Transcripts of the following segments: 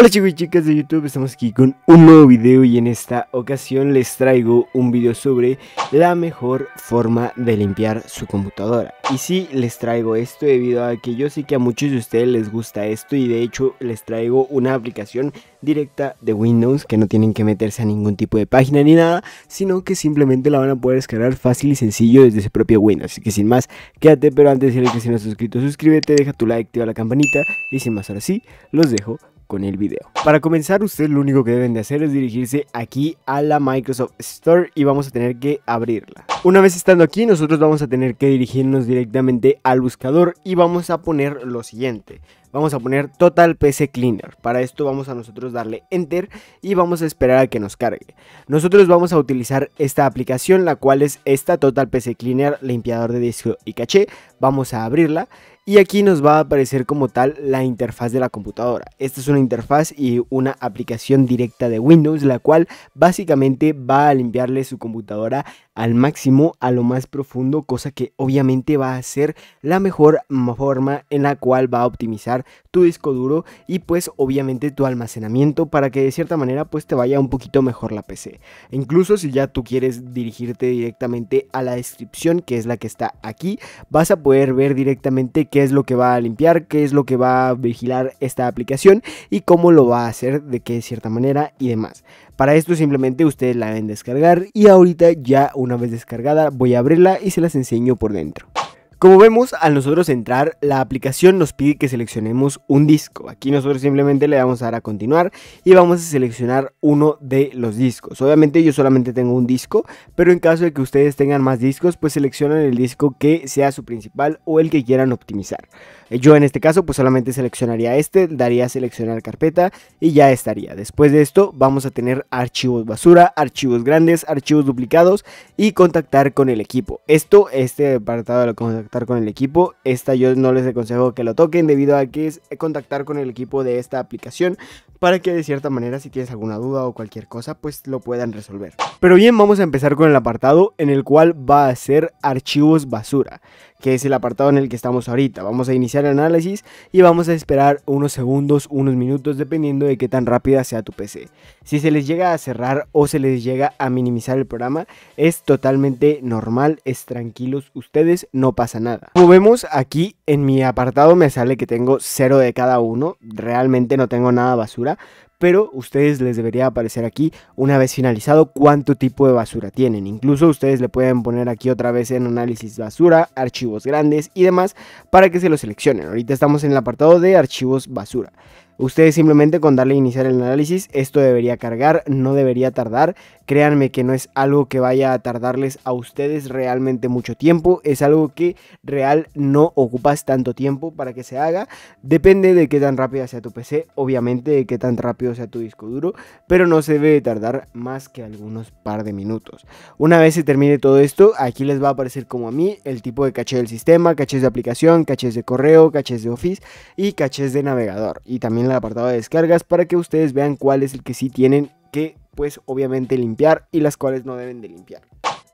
Hola chicos y chicas de YouTube, estamos aquí con un nuevo video y en esta ocasión les traigo un video sobre la mejor forma de limpiar su computadora. Y sí, les traigo esto debido a que yo sé que a muchos de ustedes les gusta esto y de hecho les traigo una aplicación directa de Windows que no tienen que meterse a ningún tipo de página ni nada, sino que simplemente la van a poder descargar fácil y sencillo desde su propio Windows. Así que sin más, quédate, pero antes de decirles que si no estás suscrito, suscríbete, deja tu like, activa la campanita y sin más, ahora sí, los dejo con el video. Para comenzar, ustedes lo único que deben de hacer es dirigirse aquí a la Microsoft Store y vamos a tener que abrirla. Una vez estando aquí, nosotros vamos a tener que dirigirnos directamente al buscador y vamos a poner lo siguiente. Vamos a poner Total PC Cleaner. Para esto vamos a nosotros darle Enter y vamos a esperar a que nos cargue. Nosotros vamos a utilizar esta aplicación, la cual es esta Total PC Cleaner, limpiador de disco y caché. Vamos a abrirla y aquí nos va a aparecer como tal la interfaz de la computadora. Esta es una interfaz y una aplicación directa de Windows, la cual básicamente va a limpiarle su computadora al máximo, a lo más profundo, cosa que obviamente va a ser la mejor forma en la cual va a optimizar tu disco duro y pues obviamente tu almacenamiento para que de cierta manera pues te vaya un poquito mejor la PC. E incluso si ya tú quieres dirigirte directamente a la descripción que es la que está aquí, vas a poder ver directamente qué es lo que va a limpiar, qué es lo que va a vigilar esta aplicación y cómo lo va a hacer, de qué cierta manera y demás. Para esto simplemente ustedes la deben descargar y ahorita ya una vez descargada voy a abrirla y se las enseño por dentro. Como vemos, al nosotros entrar, la aplicación nos pide que seleccionemos un disco. Aquí nosotros simplemente le vamos a dar a continuar y vamos a seleccionar uno de los discos. Obviamente yo solamente tengo un disco, pero en caso de que ustedes tengan más discos, pues seleccionan el disco que sea su principal o el que quieran optimizar. Eh, yo en este caso pues solamente seleccionaría este, daría a seleccionar carpeta y ya estaría. Después de esto vamos a tener archivos basura, archivos grandes, archivos duplicados y contactar con el equipo. Esto, este apartado de la con el equipo. Esta yo no les aconsejo que lo toquen debido a que es contactar con el equipo de esta aplicación para que de cierta manera si tienes alguna duda o cualquier cosa pues lo puedan resolver. Pero bien, vamos a empezar con el apartado en el cual va a ser archivos basura, que es el apartado en el que estamos ahorita. Vamos a iniciar el análisis y vamos a esperar unos segundos, unos minutos dependiendo de qué tan rápida sea tu PC. Si se les llega a cerrar o se les llega a minimizar el programa es totalmente normal, es tranquilos ustedes, no pasa nada. Como vemos aquí en mi apartado me sale que tengo cero de cada uno, realmente no tengo nada basura, pero ustedes les debería aparecer aquí una vez finalizado cuánto tipo de basura tienen. Incluso ustedes le pueden poner aquí otra vez en análisis basura, archivos grandes y demás para que se lo seleccionen. Ahorita estamos en el apartado de archivos basura. Ustedes simplemente con darle iniciar el análisis, esto debería cargar, no debería tardar. Créanme que no es algo que vaya a tardarles a ustedes realmente mucho tiempo. Es algo que real no ocupas tanto tiempo para que se haga. Depende de qué tan rápida sea tu PC, obviamente de qué tan rápido sea tu disco duro, pero no se debe tardar más que algunos par de minutos. Una vez se termine todo esto, aquí les va a aparecer como a mí el tipo de caché del sistema, cachés de aplicación, cachés de correo, cachés de Office y cachés de navegador. Y también el apartado de descargas para que ustedes vean cuál es el que sí tienen que pues obviamente limpiar y las cuales no deben de limpiar.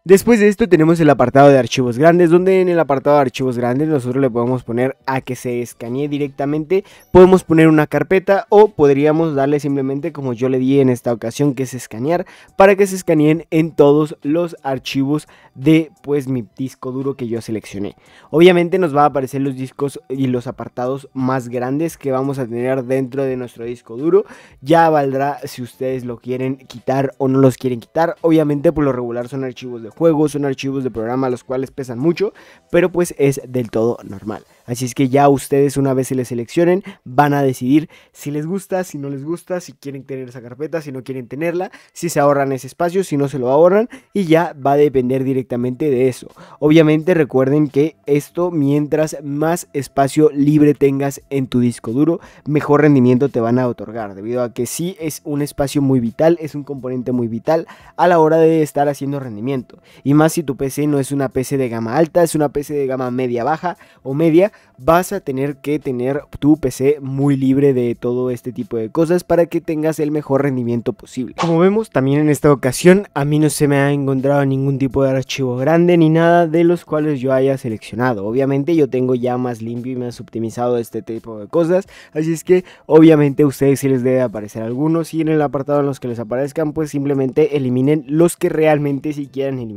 Después de esto tenemos el apartado de archivos grandes, donde en el apartado de archivos grandes nosotros le podemos poner a que se escanee directamente, podemos poner una carpeta o podríamos darle simplemente como yo le di en esta ocasión que es escanear, para que se escaneen en todos los archivos de pues mi disco duro que yo seleccioné. Obviamente nos va a aparecer los discos y los apartados más grandes que vamos a tener dentro de nuestro disco duro, ya valdrá si ustedes lo quieren quitar o no los quieren quitar, obviamente por lo regular son archivos de juegos, son archivos de programa los cuales pesan mucho, pero pues es del todo normal. Así es que ya ustedes una vez se les seleccionen van a decidir si les gusta, si no les gusta, si quieren tener esa carpeta, si no quieren tenerla, si se ahorran ese espacio, si no se lo ahorran y ya va a depender directamente de eso. Obviamente recuerden que esto mientras más espacio libre tengas en tu disco duro, mejor rendimiento te van a otorgar, debido a que si es un espacio muy vital, es un componente muy vital a la hora de estar haciendo rendimiento. Y más si tu PC no es una PC de gama alta, es una PC de gama media baja o media, vas a tener que tener tu PC muy libre de todo este tipo de cosas para que tengas el mejor rendimiento posible. Como vemos, también en esta ocasión a mí no se me ha encontrado ningún tipo de archivo grande ni nada de los cuales yo haya seleccionado. Obviamente yo tengo ya más limpio y más optimizado este tipo de cosas, así es que obviamente a ustedes sí les debe aparecer algunos y en el apartado en los que les aparezcan pues simplemente eliminen los que realmente si sí quieran eliminar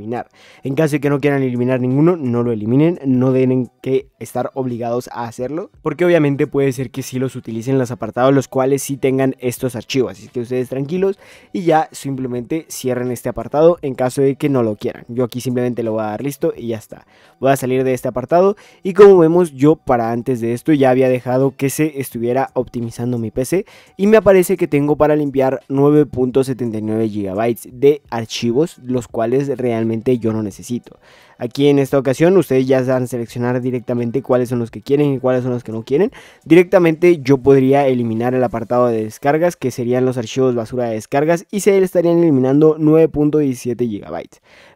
en caso de que no quieran eliminar ninguno, no lo eliminen, no den que estar obligados a hacerlo, porque obviamente puede ser que si los utilicen los apartados, los cuales sí tengan estos archivos, así que ustedes tranquilos y ya simplemente cierren este apartado en caso de que no lo quieran. Yo aquí simplemente lo voy a dar listo y ya está. Voy a salir de este apartado y como vemos yo para antes de esto ya había dejado que se estuviera optimizando mi PC y me aparece que tengo para limpiar 9.79 GB de archivos, los cuales realmente yo no necesito. Aquí en esta ocasión ustedes ya van a seleccionar directamente cuáles son los que quieren y cuáles son los que no quieren. Directamente yo podría eliminar el apartado de descargas que serían los archivos basura de descargas y se estarían eliminando 9.17 GB.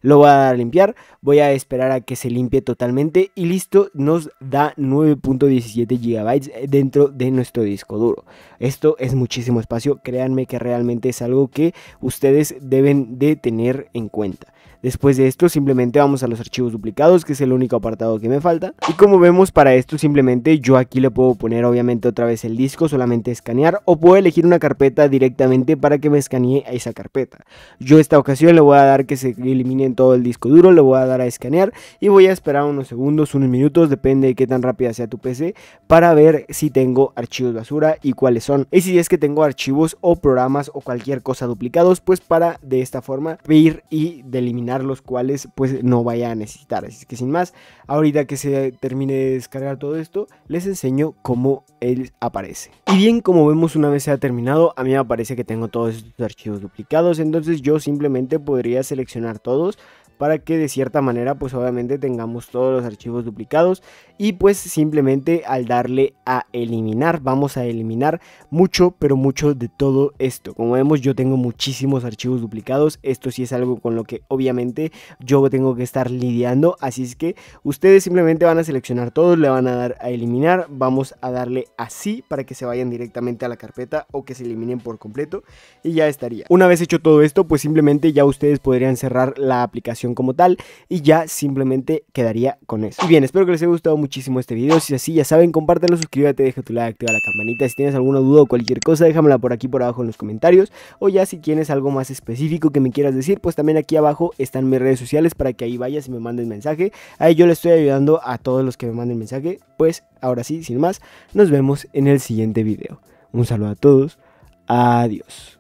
Lo voy a dar a limpiar, voy a esperar a que se limpie totalmente y listo, nos da 9.17 GB dentro de nuestro disco duro. Esto es muchísimo espacio, créanme que realmente es algo que ustedes deben de tener en cuenta. Después de esto simplemente vamos a los archivos duplicados, que es el único apartado que me falta. Y como vemos para esto simplemente yo aquí le puedo poner obviamente otra vez el disco, solamente escanear o puedo elegir una carpeta directamente para que me escanee a esa carpeta. Yo esta ocasión le voy a dar que se elimine todo el disco duro, le voy a dar a escanear y voy a esperar unos segundos, unos minutos, depende de qué tan rápida sea tu PC, para ver si tengo archivos basura y cuáles son. Y si es que tengo archivos o programas o cualquier cosa duplicados, pues para de esta forma ir y eliminar los cuales pues no vaya a necesitar. Así que sin más, ahorita que se termine de descargar todo esto, les enseño cómo él aparece. Y bien, como vemos una vez se ha terminado, a mí me parece que tengo todos estos archivos duplicados, entonces yo simplemente podría seleccionar todos para que de cierta manera pues obviamente tengamos todos los archivos duplicados y pues simplemente al darle a eliminar vamos a eliminar mucho pero mucho de todo esto como vemos yo tengo muchísimos archivos duplicados esto sí es algo con lo que obviamente yo tengo que estar lidiando así es que ustedes simplemente van a seleccionar todos le van a dar a eliminar vamos a darle así para que se vayan directamente a la carpeta o que se eliminen por completo y ya estaría una vez hecho todo esto pues simplemente ya ustedes podrían cerrar la aplicación como tal y ya simplemente quedaría con eso. Y bien, espero que les haya gustado muchísimo este video, si es así ya saben, compártelo, suscríbete, deja tu like, activa la campanita, si tienes alguna duda o cualquier cosa déjamela por aquí por abajo en los comentarios o ya si tienes algo más específico que me quieras decir, pues también aquí abajo están mis redes sociales para que ahí vayas y me mandes mensaje, ahí yo le estoy ayudando a todos los que me manden mensaje, pues ahora sí, sin más, nos vemos en el siguiente video. Un saludo a todos. Adiós.